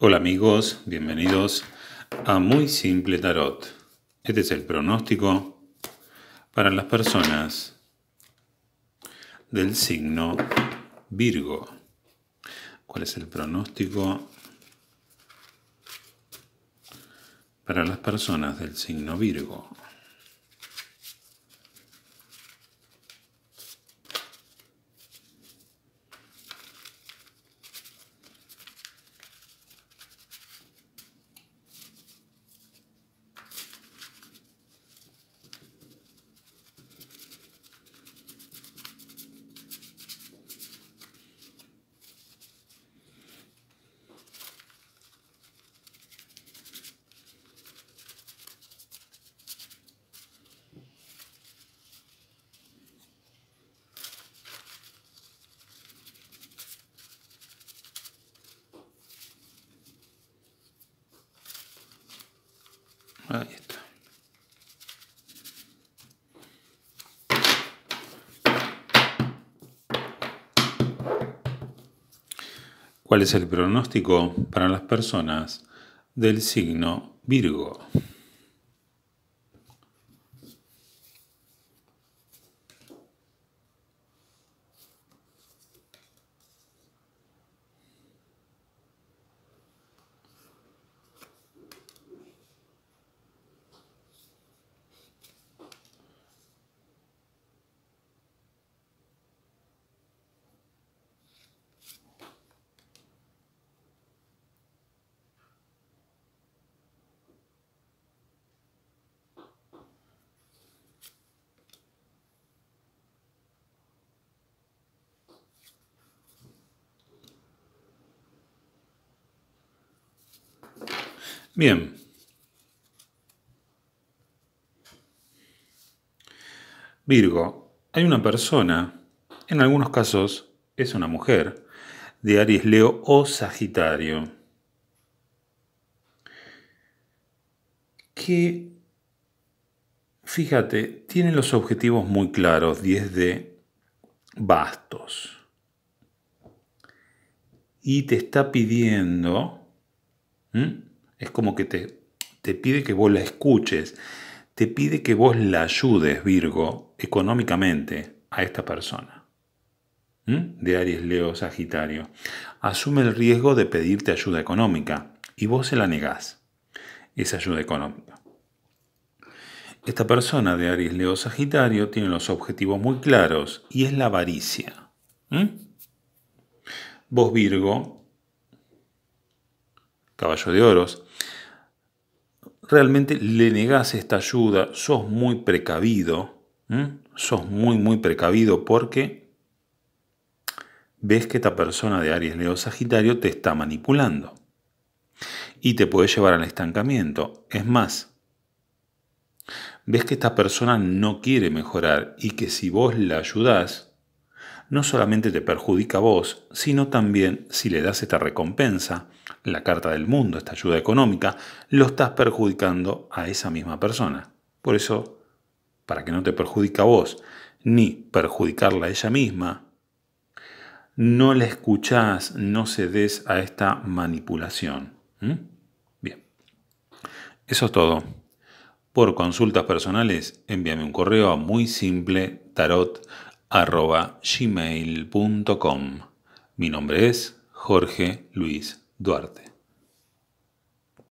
Hola amigos, bienvenidos a Muy Simple Tarot. Este es el pronóstico para las personas del signo Virgo. ¿Cuál es el pronóstico para las personas del signo Virgo? ¿Cuál es el pronóstico para las personas del signo Virgo? Bien. Virgo, hay una persona, en algunos casos es una mujer, de Aries Leo o Sagitario, que, fíjate, tiene los objetivos muy claros, 10 de bastos, y te está pidiendo es como que te, pide que vos la escuches, te pide que vos la ayudes, Virgo, económicamente a esta persona. ¿Mm? De Aries, Leo, Sagitario. Asume el riesgo de pedirte ayuda económica y vos se la negás, esa ayuda económica. Esta persona de Aries, Leo, Sagitario tiene los objetivos muy claros y es la avaricia. ¿Mm? Vos, Virgo, caballo de oros, realmente le negás esta ayuda, sos muy precavido, sos muy, muy precavido porque ves que esta persona de Aries, Leo, Sagitario te está manipulando y te puede llevar al estancamiento. Es más, ves que esta persona no quiere mejorar y que si vos la ayudás, no solamente te perjudica a vos, sino también si le das esta recompensa, la carta del mundo, esta ayuda económica, lo estás perjudicando a esa misma persona. Por eso, para que no te perjudique a vos, ni perjudicarla a ella misma, no la escuchás, no cedes a esta manipulación. ¿Mm? Bien, eso es todo. Por consultas personales, envíame un correo a muy simple tarot.gmail.com. Mi nombre es Jorge Luis Duarte.